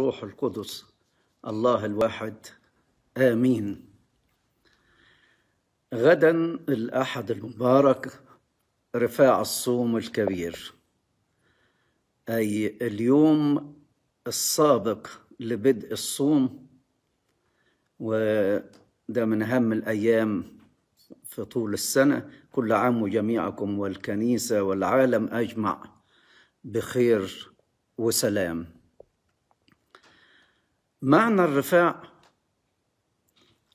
روح القدس الله الواحد امين غدا الاحد المبارك رفاع الصوم الكبير اي اليوم السابق لبدء الصوم وده من اهم الايام في طول السنه كل عام وجميعكم والكنيسه والعالم اجمع بخير وسلام معنى الرفاع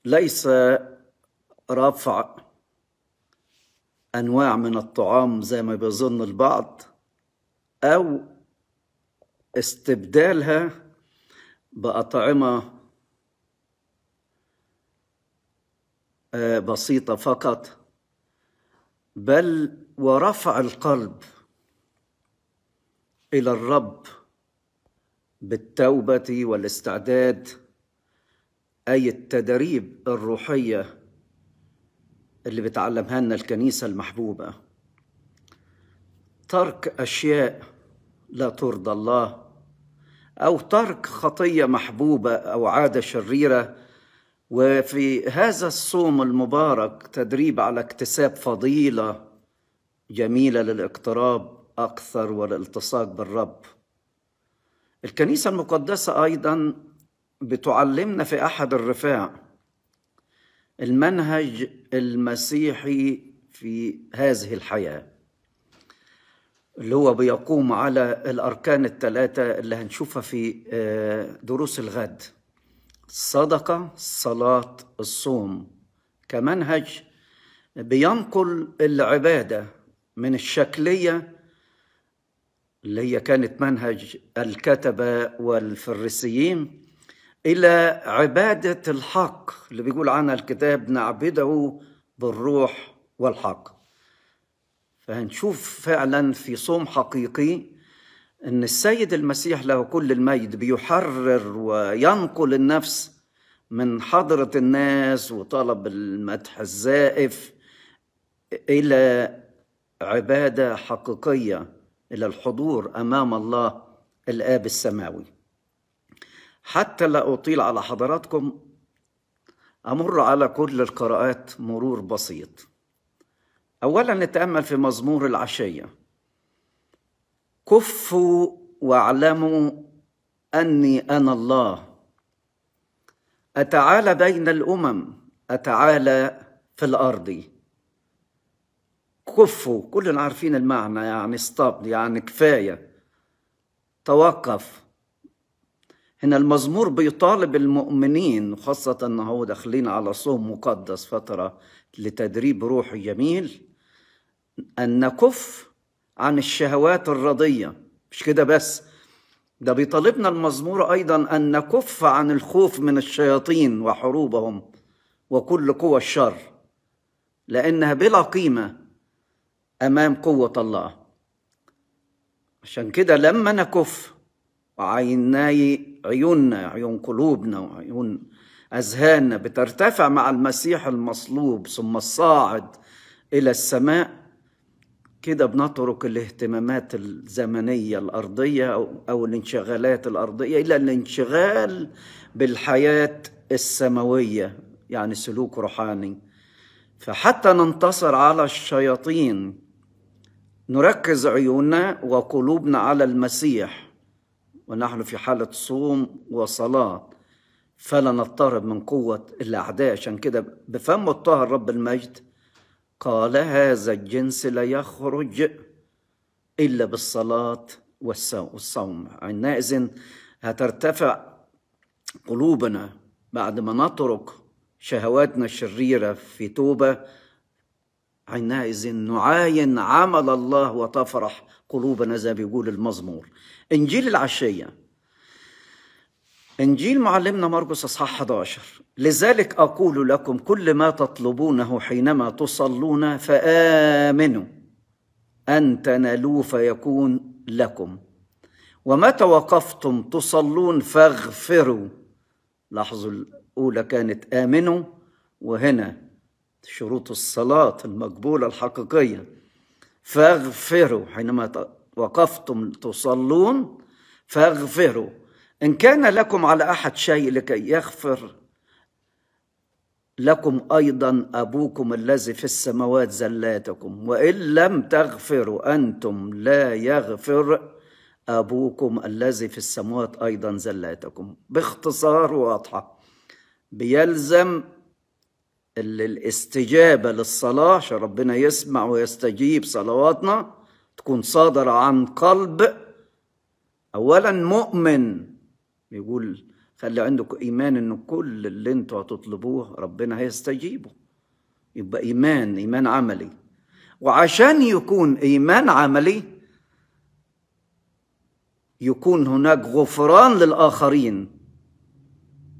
ليس رفع انواع من الطعام زي ما بيظن البعض او استبدالها باطعمه آه، بسيطه فقط بل ورفع القلب الى الرب بالتوبه والاستعداد اي التدريب الروحيه اللي بتعلمها لنا الكنيسه المحبوبه ترك اشياء لا ترضى الله او ترك خطيه محبوبه او عاده شريره وفي هذا الصوم المبارك تدريب على اكتساب فضيله جميله للاقتراب اكثر والالتصاق بالرب الكنيسة المقدسة أيضا بتعلمنا في أحد الرفاع المنهج المسيحي في هذه الحياة اللي هو بيقوم على الأركان الثلاثة اللي هنشوفها في آه، دروس الغد الصدقة الصلاة الصوم كمنهج بينقل العبادة من الشكلية اللي هي كانت منهج الكتبة والفريسيين إلى عبادة الحق اللي بيقول عنها الكتاب نعبده بالروح والحق فهنشوف فعلا في صوم حقيقي ان السيد المسيح له كل المجد بيحرر وينقل النفس من حضرة الناس وطلب المدح الزائف إلى عبادة حقيقية الى الحضور امام الله الاب السماوي حتى لا اطيل على حضراتكم امر على كل القراءات مرور بسيط اولا نتامل في مزمور العشيه كفوا واعلموا اني انا الله اتعالى بين الامم اتعالى في الارض كفوا كلنا عارفين المعنى يعني ستوب يعني كفاية توقف هنا المزمور بيطالب المؤمنين وخاصة أنه داخلين على صوم مقدس فترة لتدريب روحي جميل أن نكف عن الشهوات الرضية مش كده بس ده بيطالبنا المزمور أيضا أن نكف عن الخوف من الشياطين وحروبهم وكل قوى الشر لأنها بلا قيمة امام قوه الله عشان كده لما نكف وعيناي عيوننا عيون قلوبنا وعيون اذهاننا بترتفع مع المسيح المصلوب ثم الصاعد الى السماء كده بنترك الاهتمامات الزمنيه الارضيه أو الانشغالات الارضيه الى الانشغال بالحياه السماويه يعني سلوك روحاني فحتى ننتصر على الشياطين نركز عيوننا وقلوبنا على المسيح ونحن في حالة صوم وصلاة فلا نضطرب من قوة الأعداء عشان كده بفم الطاهر رب المجد قال هذا الجنس لا يخرج إلا بالصلاة والصوم عندئذ هترتفع قلوبنا بعد ما نترك شهواتنا الشريرة في توبة عينئذ نعاين عمل الله وتفرح قلوبنا زي بيقول المزمور انجيل العشيه انجيل معلمنا مرقس اصحاح 11 لذلك اقول لكم كل ما تطلبونه حينما تصلون فامنوا ان تنالوه فيكون لكم ومتى وقفتم تصلون فاغفروا لاحظوا الاولى كانت امنوا وهنا شروط الصلاة المقبولة الحقيقية فاغفروا حينما وقفتم تصلون فاغفروا إن كان لكم على أحد شيء لكي يغفر لكم أيضا أبوكم الذي في السماوات زلاتكم وإن لم تغفروا أنتم لا يغفر أبوكم الذي في السماوات أيضا زلاتكم باختصار واضحة بيلزم الاستجابة للصلاة عشان ربنا يسمع ويستجيب صلواتنا تكون صادرة عن قلب أولا مؤمن يقول خلي عندك إيمان إن كل اللي أنتوا هتطلبوه ربنا هيستجيبه يبقى إيمان إيمان عملي وعشان يكون إيمان عملي يكون هناك غفران للآخرين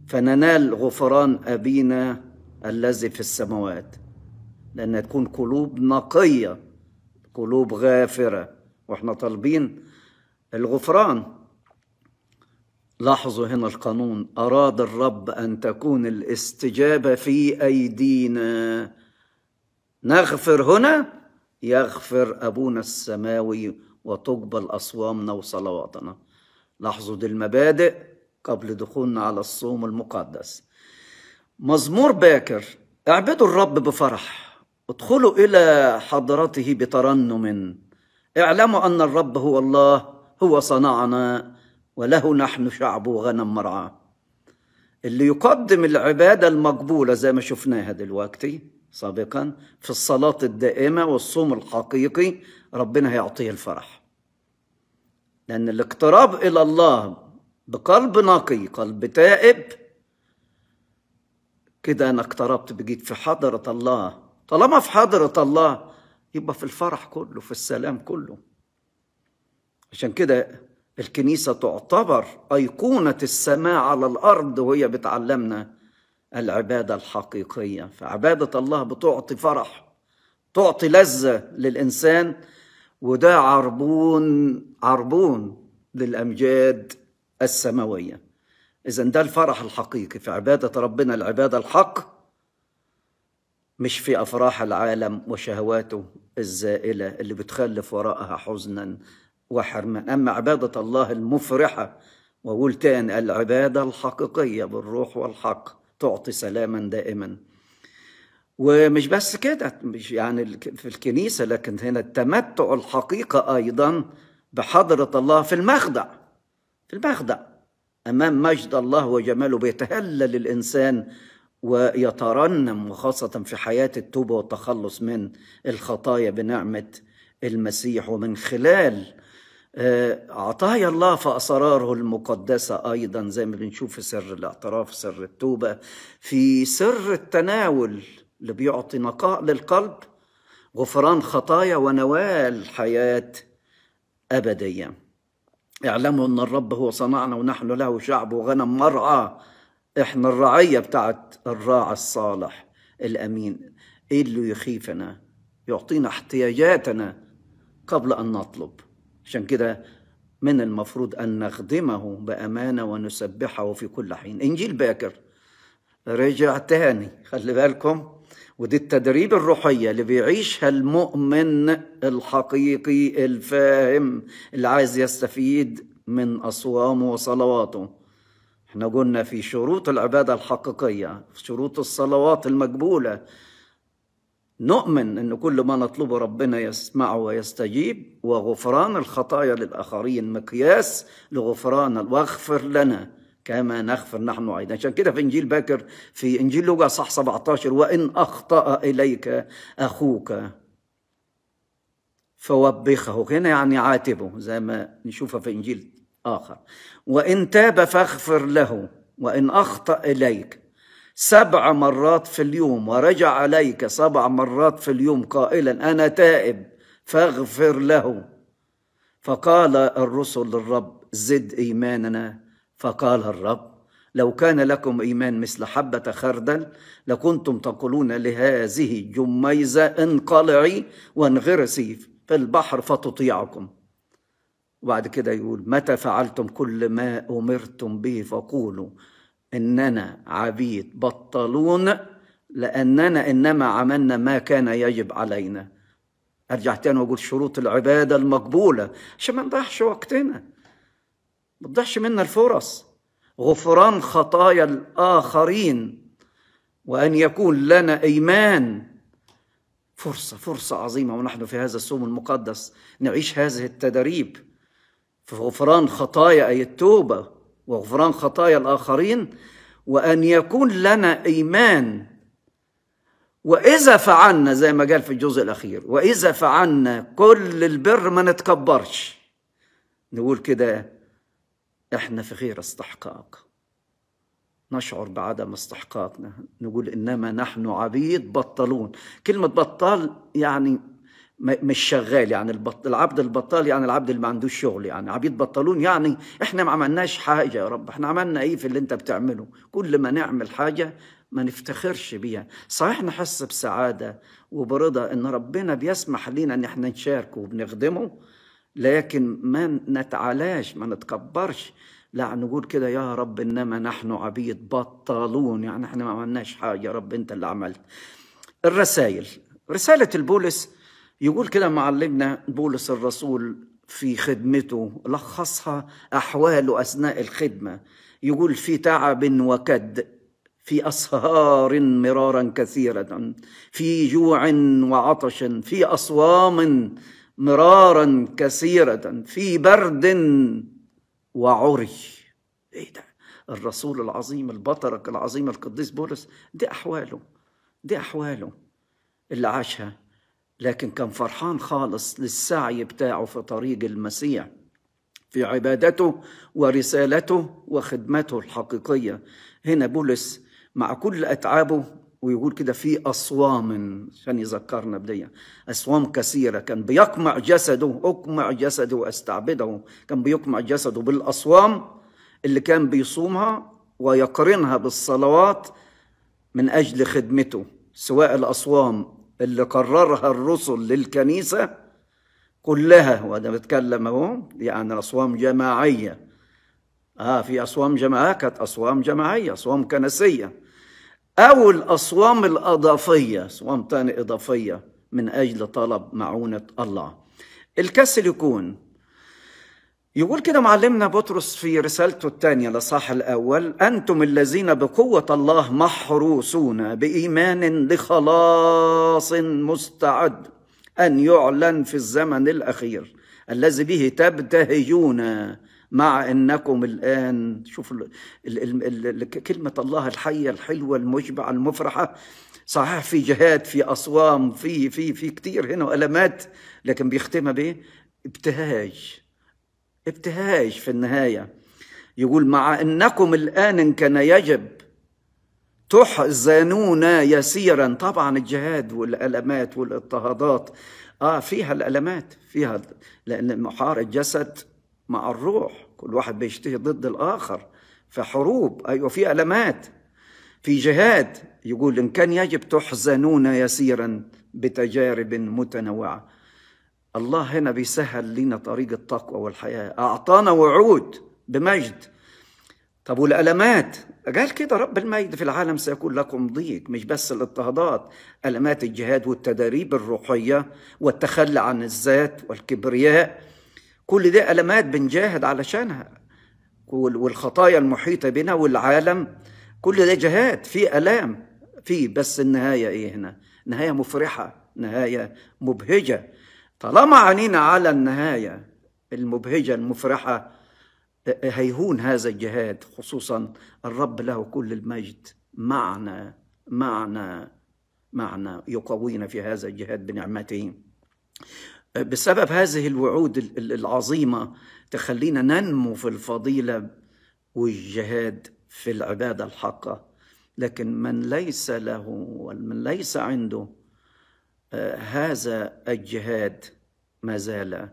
فننال غفران أبينا الذي في السماوات لأن تكون قلوب نقية قلوب غافرة وإحنا طالبين الغفران لاحظوا هنا القانون أراد الرب أن تكون الاستجابة في أيدينا نغفر هنا يغفر أبونا السماوي وتقبل أصوامنا وصلواتنا لاحظوا دي المبادئ قبل دخولنا على الصوم المقدس مزمور باكر اعبدوا الرب بفرح ادخلوا إلى حضرته بترنم اعلموا أن الرب هو الله هو صنعنا وله نحن شعب وغنم مرعاه اللي يقدم العبادة المقبولة زي ما شفناها دلوقتي سابقا في الصلاة الدائمة والصوم الحقيقي ربنا هيعطيه الفرح لأن الاقتراب إلى الله بقلب نقي قلب تائب كده أنا اقتربت بجيت في حضرة الله طالما في حضرة الله يبقى في الفرح كله في السلام كله عشان كده الكنيسة تعتبر أيقونة السماء على الأرض وهي بتعلمنا العبادة الحقيقية فعبادة الله بتعطي فرح تعطي لذة للإنسان وده عربون عربون للأمجاد السماوية إذا ده الفرح الحقيقي في عبادة ربنا العبادة الحق مش في أفراح العالم وشهواته الزائلة اللي بتخلف وراءها حزنا وحرمان أما عبادة الله المفرحة وأقول تاني العبادة الحقيقية بالروح والحق تعطي سلاما دائما ومش بس كده مش يعني في الكنيسة لكن هنا التمتع الحقيقة أيضا بحضرة الله في المخدع في المخدع امام مجد الله وجماله بيتهلل الانسان ويترنم وخاصه في حياه التوبه والتخلص من الخطايا بنعمه المسيح ومن خلال آه، عطايا الله فأسراره المقدسة أيضا زي ما بنشوف في سر الاعتراف سر التوبة في سر التناول اللي بيعطي نقاء للقلب غفران خطايا ونوال حياة أبدياً اعلموا ان الرب هو صنعنا ونحن له شعب وغنم مرعى احنا الرعية بتاعت الراعي الصالح الامين ايه اللي يخيفنا يعطينا احتياجاتنا قبل ان نطلب عشان كده من المفروض ان نخدمه بامانه ونسبحه في كل حين انجيل باكر رجع تاني خلي بالكم ودي التدريب الروحية اللي بيعيشها المؤمن الحقيقي الفاهم اللي عايز يستفيد من أصوامه وصلواته احنا قلنا في شروط العبادة الحقيقية في شروط الصلوات المقبولة نؤمن أن كل ما نطلبه ربنا يسمعه ويستجيب وغفران الخطايا للآخرين مقياس لغفران واغفر لنا كما نغفر نحن أيضا عشان كده في إنجيل باكر في إنجيل لوقا صح 17 وإن أخطأ إليك أخوك فوبخه هنا يعني عاتبه زي ما نشوفها في إنجيل آخر وإن تاب فاغفر له وإن أخطأ إليك سبع مرات في اليوم ورجع عليك سبع مرات في اليوم قائلا أنا تائب فاغفر له فقال الرسل للرب زد إيماننا فقال الرب لو كان لكم إيمان مثل حبة خردل لكنتم تقولون لهذه الجميزة انقلعي وانغرسي في البحر فتطيعكم وبعد كده يقول متى فعلتم كل ما أمرتم به فقولوا إننا عبيد بطلون لأننا إنما عملنا ما كان يجب علينا أرجع تاني وأقول شروط العبادة المقبولة عشان ما نضيعش وقتنا بتضيعش منا الفرص غفران خطايا الآخرين وأن يكون لنا إيمان فرصة فرصة عظيمة ونحن في هذا الصوم المقدس نعيش هذه التدريب في غفران خطايا أي التوبة وغفران خطايا الآخرين وأن يكون لنا إيمان وإذا فعلنا زي ما قال في الجزء الأخير وإذا فعلنا كل البر ما نتكبرش نقول كده احنا في غير استحقاق نشعر بعدم استحقاقنا نقول انما نحن عبيد بطلون كلمه بطال يعني مش شغال يعني البط... العبد البطال يعني العبد اللي ما عندوش شغل يعني عبيد بطلون يعني احنا ما عملناش حاجه يا رب احنا عملنا ايه في اللي انت بتعمله كل ما نعمل حاجه ما نفتخرش بيها صحيح نحس بسعاده وبرضا ان ربنا بيسمح لنا ان احنا نشاركه وبنخدمه لكن ما نتعلاش ما نتكبرش لا نقول كده يا رب انما نحن عبيد بطالون يعني احنا ما عملناش حاجه يا رب انت اللي عملت الرسائل رساله البولس يقول كده معلمنا بولس الرسول في خدمته لخصها احواله اثناء الخدمه يقول في تعب وكد في اسهار مرارا كثيره في جوع وعطش في اصوام مرارا كثيرة في برد وعري ايه ده الرسول العظيم البطرك العظيم القديس بولس دي أحواله دي أحواله اللي عاشها لكن كان فرحان خالص للسعي بتاعه في طريق المسيح في عبادته ورسالته وخدمته الحقيقية هنا بولس مع كل أتعابه ويقول كده في أصوام عشان يذكرنا بدي أصوام كثيرة كان بيقمع جسده أقمع جسده وأستعبده كان بيقمع جسده بالأصوام اللي كان بيصومها ويقرنها بالصلوات من أجل خدمته سواء الأصوام اللي قررها الرسل للكنيسة كلها وأنا بتكلم أهو يعني أصوام جماعية آه في أصوام جماعية كانت أصوام جماعية أصوام كنسية أو الأصوام الأضافية صوام تاني إضافية من أجل طلب معونة الله الكسل يكون يقول كده معلمنا بطرس في رسالته الثانية لصاح الأول أنتم الذين بقوة الله محروسون بإيمان لخلاص مستعد أن يعلن في الزمن الأخير الذي به تبتهجون مع انكم الان شوفوا كلمه الله الحيه الحلوه المشبعه المفرحه صحيح في جهاد في اصوام في في في كثير هنا المات لكن بيختمها بايه؟ ابتهاج ابتهاج في النهايه يقول مع انكم الان ان كان يجب تحزنون يسيرا طبعا الجهاد والالمات والاضطهادات اه فيها الالمات فيها لان محار الجسد مع الروح كل واحد بيشتهي ضد الآخر في حروب أيوة في ألمات في جهاد يقول إن كان يجب تحزنون يسيرا بتجارب متنوعة الله هنا بيسهل لنا طريق التقوى والحياة أعطانا وعود بمجد طب والألمات قال كده رب المجد في العالم سيكون لكم ضيق مش بس الاضطهادات ألمات الجهاد والتدريب الروحية والتخلي عن الذات والكبرياء كل دي ألمات بنجاهد علشانها والخطايا المحيطة بنا والعالم كل ده جهاد في ألام في بس النهاية إيه هنا نهاية مفرحة نهاية مبهجة طالما عنينا على النهاية المبهجة المفرحة هيهون هذا الجهاد خصوصا الرب له كل المجد معنا معنا معنا يقوينا في هذا الجهاد بنعمته بسبب هذه الوعود العظيمه تخلينا ننمو في الفضيله والجهاد في العباده الحقه لكن من ليس له ومن ليس عنده آه، هذا الجهاد ما زال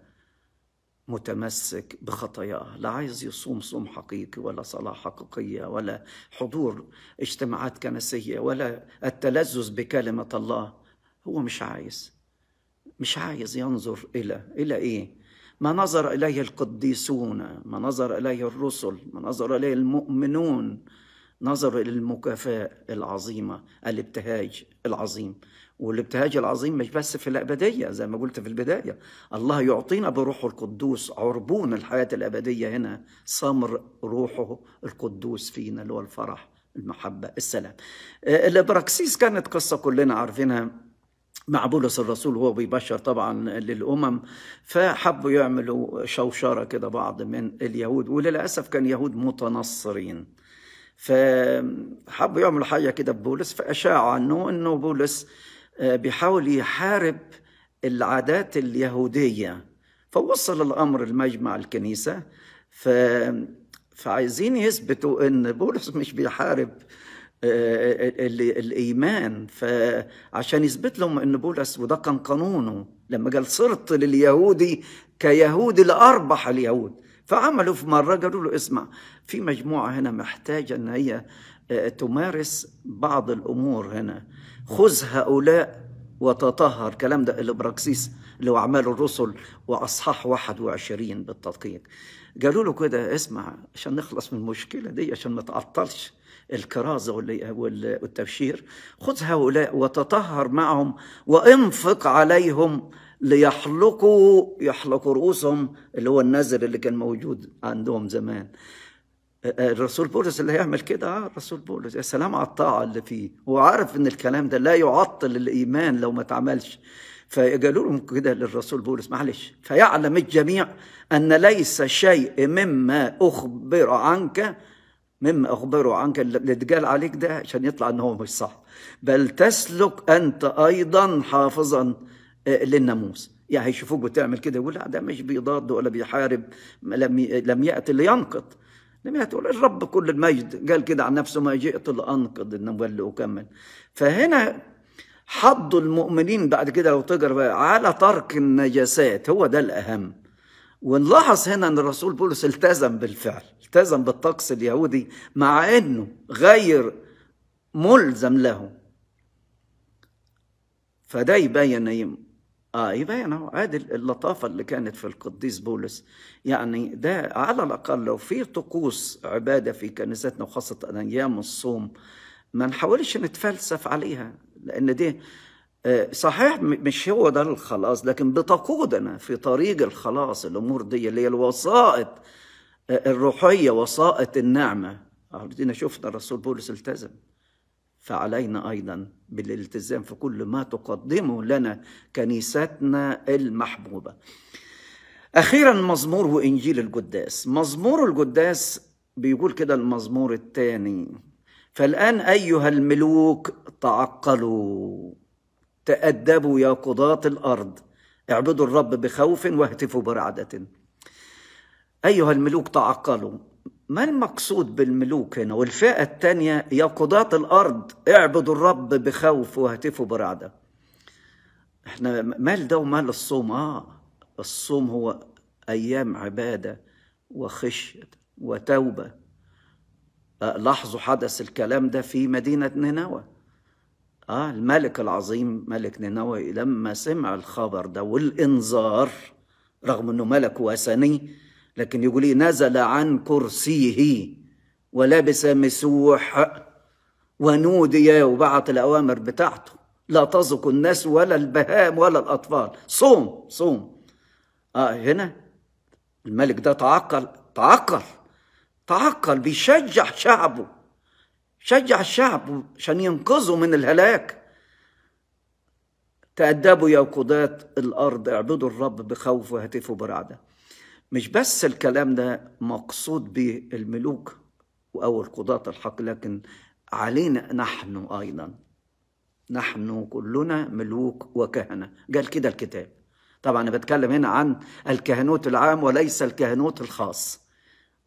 متمسك بخطاياه لا عايز يصوم صوم حقيقي ولا صلاة حقيقية ولا حضور اجتماعات كنسية ولا التلذذ بكلمة الله هو مش عايز مش عايز ينظر إلى إلى إيه؟ ما نظر إليه القديسون ما نظر إليه الرسل ما نظر إليه المؤمنون نظر إلى المكافاة العظيمة الابتهاج العظيم والابتهاج العظيم مش بس في الأبدية زي ما قلت في البداية الله يعطينا بروحه القدوس عربون الحياة الأبدية هنا صمر روحه القدوس فينا اللي هو الفرح المحبة السلام آه، البراكسيس كانت قصة كلنا عارفينها مع بولس الرسول وهو بيبشر طبعا للامم فحبوا يعملوا شوشره كده بعض من اليهود وللاسف كان يهود متنصرين فحبوا يعملوا حاجه كده ببولس فاشاع عنه انه بولس آه، بيحاول يحارب العادات اليهوديه فوصل الامر لمجمع الكنيسه ف فعايزين يثبتوا ان بولس مش بيحارب آه، آه، آه، الايمان فعشان يثبت لهم ان بولس وده كان قانونه لما قال صرت لليهودي كيهودي لاربح اليهود فعملوا في مره قالوا له اسمع في مجموعه هنا محتاجه ان هي تمارس بعض الامور هنا خذ هؤلاء وتطهر كلام ده الابراكسيس اللي هو اعمال الرسل واصحاح 21 بالتدقيق قالوا له كده اسمع عشان نخلص من المشكله دي عشان ما تعطلش الكرازة والتبشير خذ هؤلاء وتطهر معهم وانفق عليهم ليحلقوا يحلقوا رؤوسهم اللي هو النذر اللي كان موجود عندهم زمان أه، أه، الرسول بولس اللي هيعمل كده اه الرسول بولس يا سلام على الطاعه اللي فيه هو عارف ان الكلام ده لا يعطل الايمان لو ما اتعملش فقالوا لهم كده للرسول بولس معلش فيعلم الجميع ان ليس شيء مما اخبر عنك مما أخبره عنك اللي اتقال عليك ده عشان يطلع أنه هو مش صح بل تسلك أنت أيضا حافظا آه، للناموس يعني هيشوفوك بتعمل كده يقول لا ده مش بيضاد ولا بيحارب لم لم يأتي لينقض لم يأتي الرب كل المجد قال كده عن نفسه ما جئت لأنقض إنما لأكمل فهنا حض المؤمنين بعد كده لو تقرا على ترك النجاسات هو ده الأهم ونلاحظ هنا ان الرسول بولس التزم بالفعل التزم بالطقس اليهودي مع انه غير ملزم له فده يبين اه يبين اهو عادل اللطافه اللي كانت في القديس بولس يعني ده على الاقل لو في طقوس عباده في كنيستنا وخاصه ايام الصوم ما نحاولش نتفلسف عليها لان دي آه، صحيح مش هو ده الخلاص لكن بتقودنا في طريق الخلاص الامور دي اللي هي الوسائط آه، الروحيه وسائط النعمه عاوزين شفنا الرسول بولس التزم فعلينا ايضا بالالتزام في كل ما تقدمه لنا كنيستنا المحبوبه اخيرا مزمور وانجيل القداس مزمور القداس بيقول كده المزمور الثاني فالان ايها الملوك تعقلوا تأدبوا يا قضاة الأرض اعبدوا الرب بخوف واهتفوا برعدة أيها الملوك تعقلوا ما المقصود بالملوك هنا والفئة الثانية يا قضاة الأرض اعبدوا الرب بخوف واهتفوا برعدة احنا مال ده ومال الصوم اه الصوم هو أيام عبادة وخشية وتوبة لاحظوا حدث الكلام ده في مدينة نينوى آه الملك العظيم ملك نينوى لما سمع الخبر ده والإنذار رغم أنه ملك وثني لكن يقول إيه نزل عن كرسيه ولبس مسوح ونودي وبعت الأوامر بتاعته لا تزق الناس ولا البهائم ولا الأطفال صوم صوم آه هنا الملك ده تعقل تعقل تعقل بيشجع شعبه شجع الشعب عشان ينقذوا من الهلاك تأدبوا يا قضاة الأرض اعبدوا الرب بخوف وهتفوا برعدة مش بس الكلام ده مقصود به الملوك أو القضاة الحق لكن علينا نحن أيضا نحن كلنا ملوك وكهنة قال كده الكتاب طبعا أنا بتكلم هنا عن الكهنوت العام وليس الكهنوت الخاص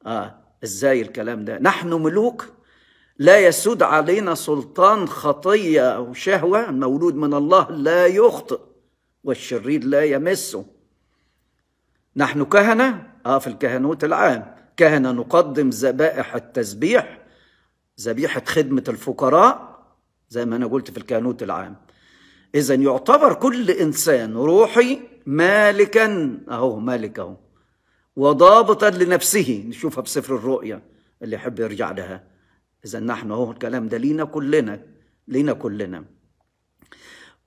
آه إزاي الكلام ده نحن ملوك لا يسود علينا سلطان خطية أو شهوة المولود من الله لا يخطئ والشرير لا يمسه نحن كهنة آه في الكهنوت العام كهنة نقدم ذبائح التسبيح ذبيحة خدمة الفقراء زي ما أنا قلت في الكهنوت العام إذا يعتبر كل إنسان روحي مالكا أهو مالك أهو وضابطا لنفسه نشوفها في سفر الرؤيا اللي يحب يرجع لها إذا نحن أهو الكلام ده لينا كلنا لينا كلنا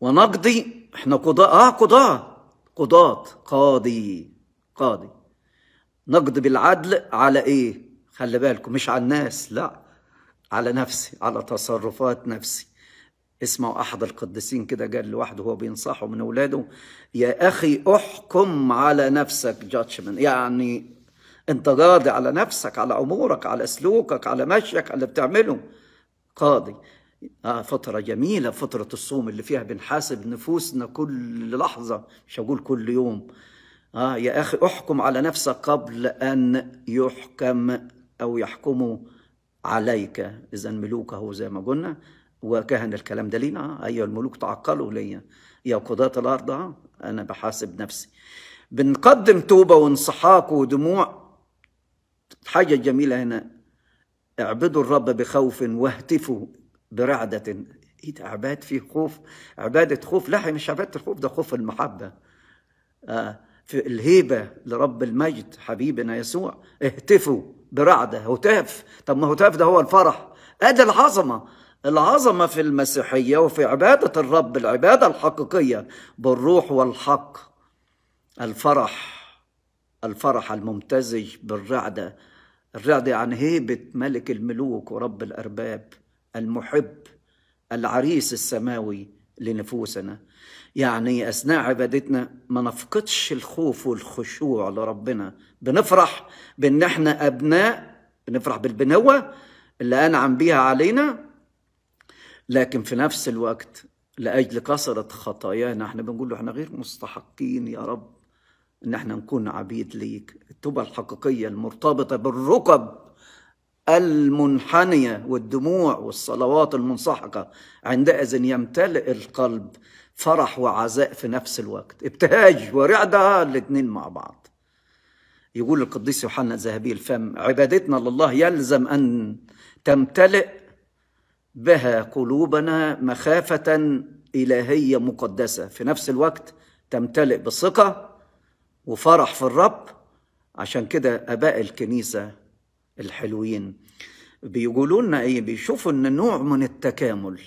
ونقضي احنا قضاء اه قضاء قضاة قاضي قاضي نقضي بالعدل على ايه خلي بالكم مش على الناس لا على نفسي على تصرفات نفسي اسمعوا احد القديسين كده قال لوحده وهو بينصحه من اولاده يا اخي احكم على نفسك جادجمنت يعني انت قاضي على نفسك على امورك على سلوكك على مشيك على اللي بتعمله قاضي آه فترة جميلة فترة الصوم اللي فيها بنحاسب نفوسنا كل لحظة مش هقول كل يوم آه يا أخي احكم على نفسك قبل أن يحكم أو يحكموا عليك إذا ملوك هو زي ما قلنا وكهن الكلام ده لينا آه، أيها الملوك تعقلوا ليا يا قضاة الأرض آه، أنا بحاسب نفسي بنقدم توبة وانصحاك ودموع حاجة جميلة هنا اعبدوا الرب بخوف واهتفوا برعدة ايه ده عباد فيه خوف عبادة خوف لا مش عبادة الخوف ده خوف المحبة آه في الهيبة لرب المجد حبيبنا يسوع اهتفوا برعدة هتاف طب ما هتاف ده هو الفرح ادي العظمة العظمة في المسيحية وفي عبادة الرب العبادة الحقيقية بالروح والحق الفرح الفرح الممتزج بالرعدة الرعدة عن هيبة ملك الملوك ورب الأرباب المحب العريس السماوي لنفوسنا يعني أثناء عبادتنا ما نفقدش الخوف والخشوع لربنا بنفرح بأن احنا أبناء بنفرح بالبنوة اللي أنعم بيها علينا لكن في نفس الوقت لأجل كثرة خطايانا احنا بنقول له احنا غير مستحقين يا رب ان احنا نكون عبيد ليك التوبه الحقيقيه المرتبطه بالركب المنحنيه والدموع والصلوات المنسحقه عندئذ يمتلئ القلب فرح وعزاء في نفس الوقت ابتهاج ورعده الاثنين مع بعض يقول القديس يوحنا الذهبي الفم عبادتنا لله يلزم ان تمتلئ بها قلوبنا مخافه الهيه مقدسه في نفس الوقت تمتلئ بالثقه وفرح في الرب عشان كده اباء الكنيسه الحلوين بيقولوا لنا ايه بيشوفوا ان نوع من التكامل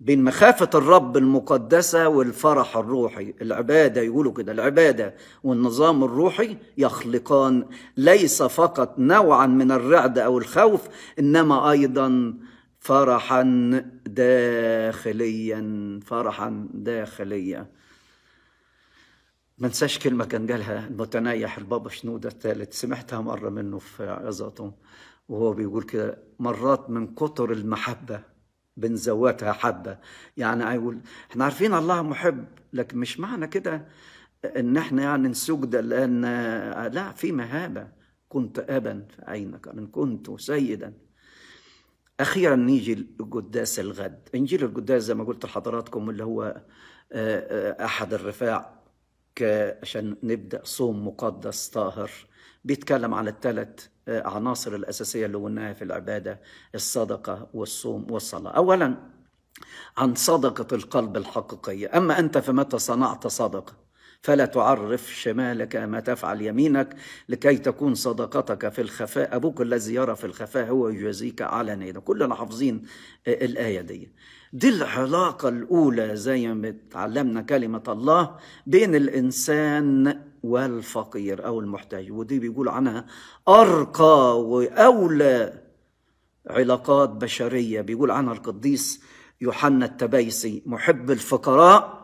بين مخافة الرب المقدسة والفرح الروحي العبادة يقولوا كده العبادة والنظام الروحي يخلقان ليس فقط نوعا من الرعدة أو الخوف إنما أيضا فرحا داخليا فرحا داخليا ما انساش كلمه كان قالها المتنيح البابا شنوده الثالث سمعتها مره منه في عظته وهو بيقول كده مرات من كتر المحبه زواتها حبه يعني هيقول احنا عارفين الله محب لكن مش معنى كده ان احنا يعني نسجد لان لا في مهابه كنت ابا في عينك ان كنت سيدا اخيرا نيجي لقداس الغد انجيل القداس زي ما قلت لحضراتكم اللي هو آه، آه، احد الرفاع عشان نبدأ صوم مقدس طاهر بيتكلم على الثلاث آه، عناصر الأساسية اللي قلناها في العبادة الصدقة والصوم والصلاة أولا عن صدقة القلب الحقيقية أما أنت فمتى صنعت صدقة فلا تعرف شمالك ما تفعل يمينك لكي تكون صدقتك في الخفاء أبوك الذي يرى في الخفاء هو يجازيك علانية كلنا حافظين آه، الآية دي دي العلاقة الأولى زي ما تعلمنا كلمة الله بين الإنسان والفقير أو المحتاج ودي بيقول عنها أرقى وأولى علاقات بشرية بيقول عنها القديس يوحنا التبيسي محب الفقراء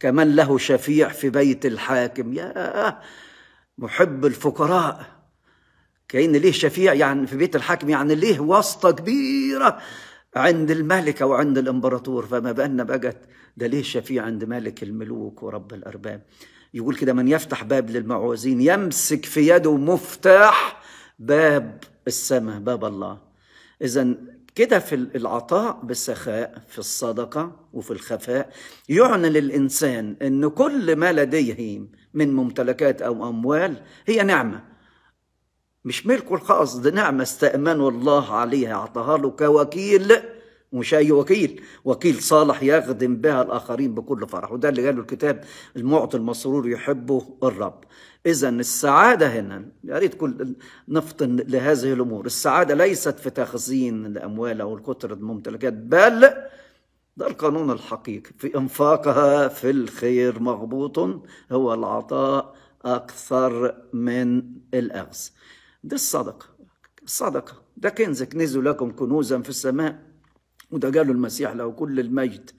كمن له شفيع في بيت الحاكم يا محب الفقراء كأن ليه شفيع يعني في بيت الحاكم يعني ليه واسطة كبيرة عند الملك أو عند الإمبراطور فما بالنا بقت ده ليه شفيع عند ملك الملوك ورب الأرباب يقول كده من يفتح باب للمعوزين يمسك في يده مفتاح باب السماء باب الله إذا كده في العطاء بالسخاء في الصدقة وفي الخفاء يعنى للإنسان أن كل ما لديه من ممتلكات أو أموال هي نعمة مش ملكه الخاص دي نعمة استأمنه الله عليها أعطاها له كوكيل ومش أي وكيل وكيل صالح يخدم بها الآخرين بكل فرح وده اللي قاله الكتاب المعطي المسرور يحبه الرب إذا السعادة هنا يا ريت كل نفطن لهذه الأمور السعادة ليست في تخزين الأموال أو الكتر الممتلكات بل ده القانون الحقيقي في انفاقها في الخير مغبوط هو العطاء اكثر من الاخذ ده الصدقة الصدقة ده كنز كنزوا لكم كنوزا في السماء وده قاله المسيح له كل المجد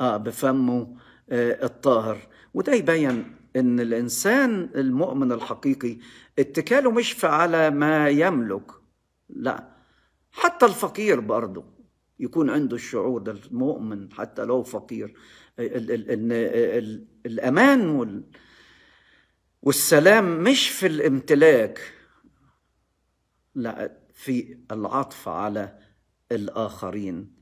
آه بفمه آه الطاهر وده يبين ان الانسان المؤمن الحقيقي اتكاله مش على ما يملك لا حتى الفقير برضه يكون عنده الشعور ده المؤمن حتى لو فقير ان الامان وال والسلام مش في الامتلاك في العطف على الآخرين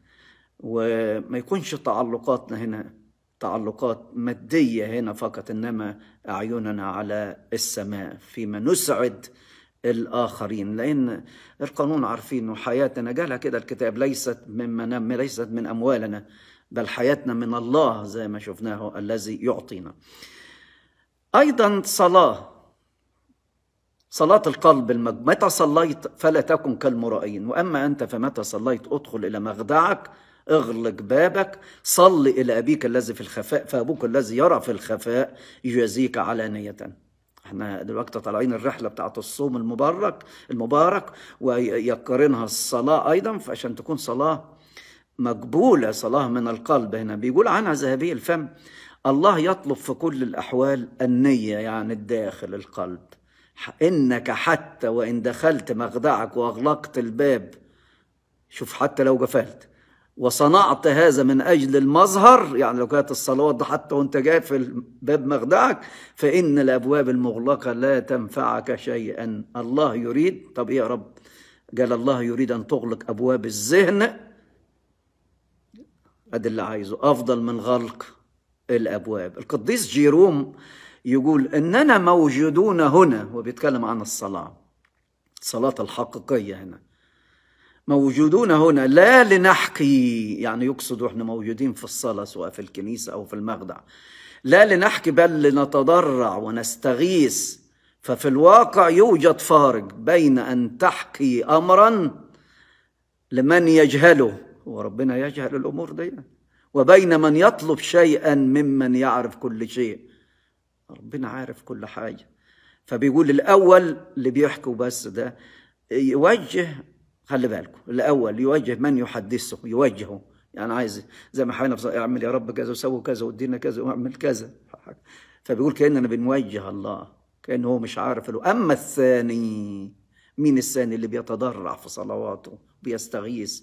وما يكونش تعلقاتنا هنا تعلقات مادية هنا فقط إنما أعيننا على السماء فيما نسعد الآخرين لأن القانون عارفين حياتنا جالها كده الكتاب ليست من ليست من أموالنا بل حياتنا من الله زي ما شفناه الذي يعطينا أيضا صلاة صلاة القلب المجموع متى صليت فلا تكن كالمرائين وأما أنت فمتى صليت أدخل إلى مخدعك اغلق بابك صل إلى أبيك الذي في الخفاء فأبوك الذي يرى في الخفاء يجازيك علانية احنا دلوقتي طالعين الرحلة بتاعت الصوم المبارك المبارك ويقارنها الصلاة أيضا فعشان تكون صلاة مقبولة صلاة من القلب هنا بيقول عنها ذهبي الفم الله يطلب في كل الأحوال النية يعني الداخل القلب إنك حتى وإن دخلت مخدعك وأغلقت الباب شوف حتى لو جفلت وصنعت هذا من أجل المظهر يعني لو كانت الصلوات ده حتى وانت جاي في باب مخدعك فإن الأبواب المغلقة لا تنفعك شيئا الله يريد طب إيه يا رب قال الله يريد أن تغلق أبواب الذهن أدي اللي عايزه أفضل من غلق الأبواب القديس جيروم يقول اننا موجودون هنا وبيتكلم عن الصلاه الصلاه الحقيقيه هنا موجودون هنا لا لنحكي يعني يقصد احنا موجودين في الصلاه سواء في الكنيسه او في المخدع لا لنحكي بل لنتضرع ونستغيث ففي الواقع يوجد فارق بين ان تحكي امرا لمن يجهله وربنا يجهل الامور دي وبين من يطلب شيئا ممن يعرف كل شيء ربنا عارف كل حاجة فبيقول الأول اللي بيحكوا بس ده يوجه خلي بالكم الأول يوجه من يحدثه يوجهه يعني عايز زي ما في اعمل يا رب كذا وسوي كذا وادينا كذا واعمل كذا فبيقول كأننا بنوجه الله كأنه هو مش عارف له أما الثاني مين الثاني اللي بيتضرع في صلواته بيستغيث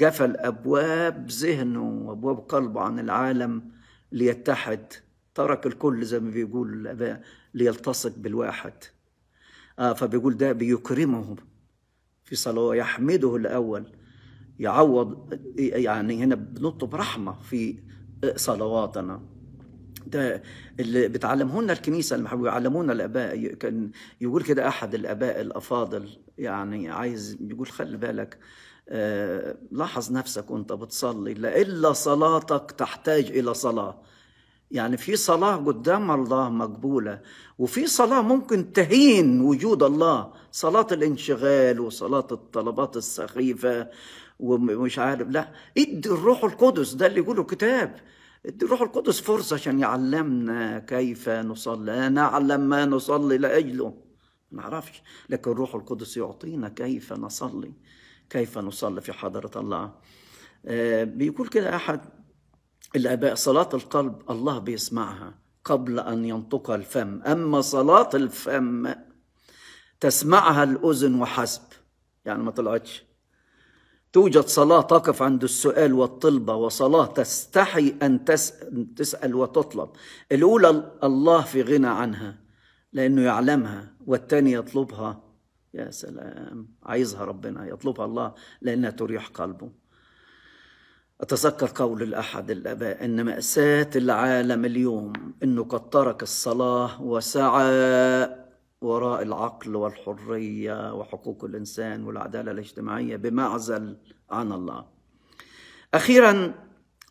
قفل أبواب ذهنه وأبواب قلبه عن العالم ليتحد ترك الكل زي ما بيقول الاباء ليلتصق بالواحد آه فبيقول ده بيكرمهم في صلاه يحمده الاول يعوض يعني هنا بنطلب رحمه في صلواتنا ده اللي لنا الكنيسه اللي بيعلمونا الاباء كان يقول كده احد الاباء الافاضل يعني عايز يقول خلي بالك آه لاحظ نفسك وانت بتصلي لأ الا صلاتك تحتاج الى صلاه يعني في صلاة قدام الله مقبولة وفي صلاة ممكن تهين وجود الله صلاة الانشغال وصلاة الطلبات السخيفة ومش عارف لا ادي الروح القدس ده اللي يقوله الكتاب ادي الروح القدس فرصة عشان يعلمنا كيف نصلي نعلم ما نصلي لأجله ما نعرفش لكن الروح القدس يعطينا كيف نصلي كيف نصلي في حضرة الله آه، بيقول كده أحد الآباء صلاة القلب الله بيسمعها قبل أن ينطق الفم أما صلاة الفم تسمعها الأذن وحسب يعني ما طلعتش توجد صلاة تقف عند السؤال والطلبة وصلاة تستحي أن تسأل وتطلب الأولى الله في غنى عنها لأنه يعلمها والثاني يطلبها يا سلام عايزها ربنا يطلبها الله لأنها تريح قلبه أتذكر قول الأحد الآباء إن مأساة العالم اليوم إنه قد ترك الصلاة وسعى وراء العقل والحرية وحقوق الإنسان والعدالة الاجتماعية بمعزل عن الله. أخيرا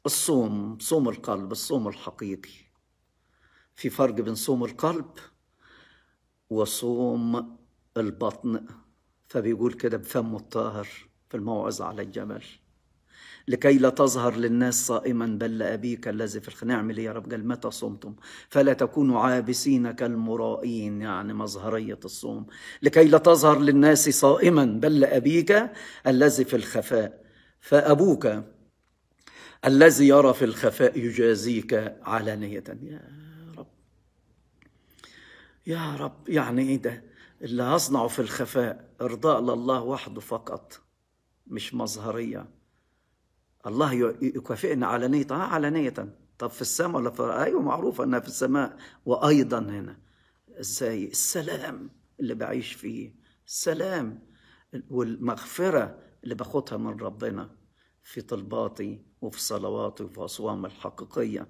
الصوم، صوم القلب، الصوم الحقيقي. في فرق بين صوم القلب وصوم البطن فبيقول كده بفمه الطاهر في الموعظة على الجمل. لكي لا تظهر للناس صائما بل أبيك الذي في الخ... نعمل يا رب قال متى صمتم فلا تكونوا عابسين كالمرائين يعني مظهرية الصوم لكي لا تظهر للناس صائما بل أبيك الذي في الخفاء فأبوك الذي يرى في الخفاء يجازيك علانية يا رب يا رب يعني إيه ده اللي هصنعه في الخفاء ارضاء لله وحده فقط مش مظهريه الله يكافئنا علنية اه نية طب في السماء ولا في ايوه معروف انها في السماء وايضا هنا ازاي السلام اللي بعيش فيه السلام والمغفرة اللي باخدها من ربنا في طلباتي وفي صلواتي وفي أصوامي الحقيقية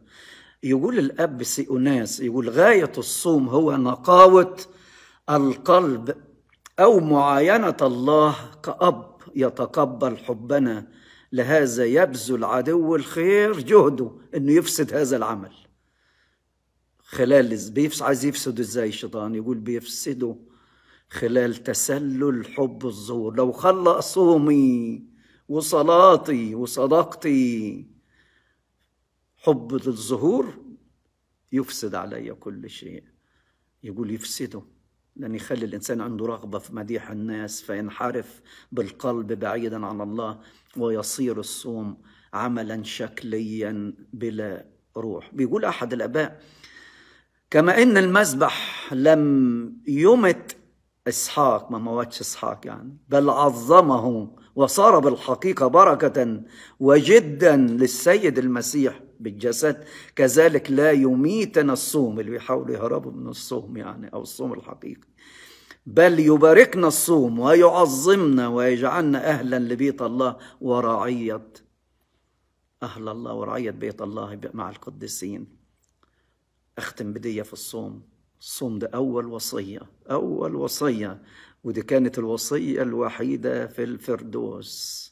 يقول الأب أناس يقول غاية الصوم هو نقاوة القلب أو معاينة الله كأب يتقبل حبنا لهذا يبذل عدو الخير جهده انه يفسد هذا العمل خلال بيفس عايز يفسده ازاي الشيطان يقول بيفسده خلال تسلل حب الظهور لو خلى صومي وصلاتي وصدقتي حب الظهور يفسد علي كل شيء يقول يفسده لأن يخلي الإنسان عنده رغبة في مديح الناس فينحرف بالقلب بعيدا عن الله ويصير الصوم عملا شكليا بلا روح بيقول أحد الآباء كما إن المذبح لم يمت إسحاق ما موتش إسحاق يعني بل عظمه وصار بالحقيقة بركة وجدا للسيد المسيح بالجسد كذلك لا يميتنا الصوم اللي بيحاولوا يهربوا من الصوم يعني أو الصوم الحقيقي بل يباركنا الصوم ويعظمنا ويجعلنا أهلا لبيت الله ورعية أهل الله ورعية بيت الله مع القديسين أختم بدية في الصوم الصوم ده أول وصية أول وصية ودي كانت الوصية الوحيدة في الفردوس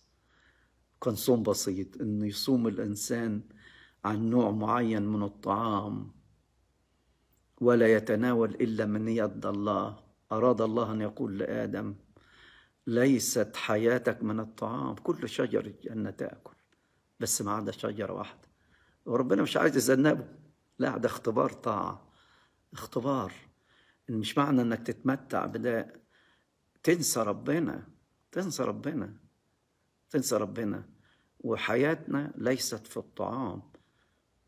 كان صوم بسيط أنه يصوم الإنسان عن نوع معين من الطعام ولا يتناول إلا من يد الله أراد الله أن يقول لآدم ليست حياتك من الطعام كل شجر الجنة تأكل بس ما عدا شجرة واحدة وربنا مش عايز يذنبه لا ده اختبار طاعة اختبار إن مش معنى انك تتمتع بده تنسى ربنا تنسى ربنا تنسى ربنا وحياتنا ليست في الطعام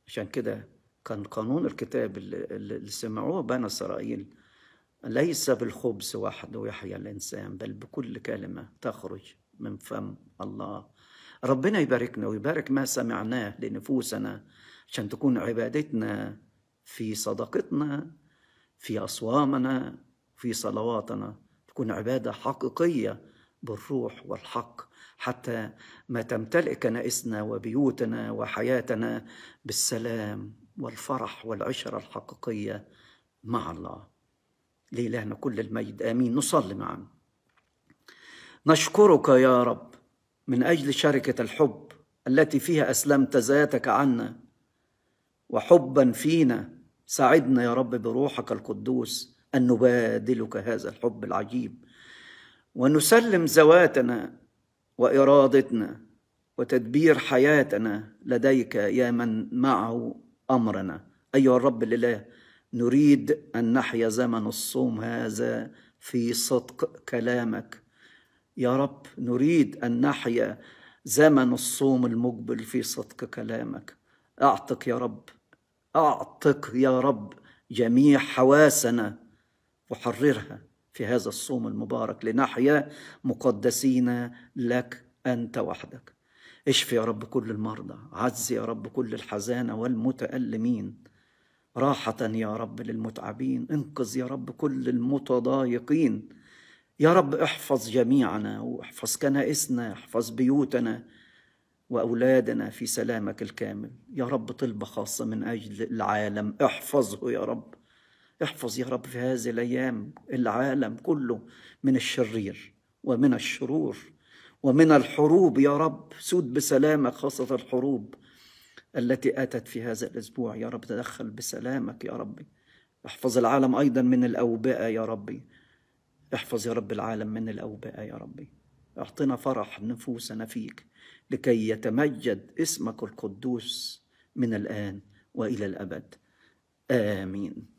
عشان كده كان قانون الكتاب اللي سمعوه بنى إسرائيل ليس بالخبز وحده يحيا الإنسان بل بكل كلمة تخرج من فم الله ربنا يباركنا ويبارك ما سمعناه لنفوسنا عشان تكون عبادتنا في صدقتنا في أصوامنا في صلواتنا تكون عبادة حقيقية بالروح والحق حتى ما تمتلئ كنائسنا وبيوتنا وحياتنا بالسلام والفرح والعشره الحقيقيه مع الله لإلهنا كل المجد آمين نصلي معا نشكرك يا رب من أجل شركة الحب التي فيها أسلمت ذاتك عنا وحبا فينا ساعدنا يا رب بروحك القدوس أن نبادلك هذا الحب العجيب ونسلم ذواتنا وارادتنا وتدبير حياتنا لديك يا من معه امرنا ايها الرب الاله نريد ان نحيا زمن الصوم هذا في صدق كلامك يا رب نريد ان نحيا زمن الصوم المقبل في صدق كلامك اعتق يا رب اعتق يا رب جميع حواسنا وحررها في هذا الصوم المبارك لنحيا مقدسين لك انت وحدك اشف يا رب كل المرضى عز يا رب كل الحزانه والمتالمين راحه يا رب للمتعبين انقذ يا رب كل المتضايقين يا رب احفظ جميعنا واحفظ كنائسنا احفظ بيوتنا واولادنا في سلامك الكامل يا رب طلبه خاصه من اجل العالم احفظه يا رب احفظ يا رب في هذه الأيام العالم كله من الشرير ومن الشرور ومن الحروب يا رب سود بسلامك خاصة الحروب التي أتت في هذا الأسبوع يا رب تدخل بسلامك يا ربي احفظ العالم أيضا من الأوبئة يا ربي احفظ يا رب العالم من الأوبئة يا ربي اعطنا فرح نفوسنا فيك لكي يتمجد اسمك القدوس من الآن وإلى الأبد آمين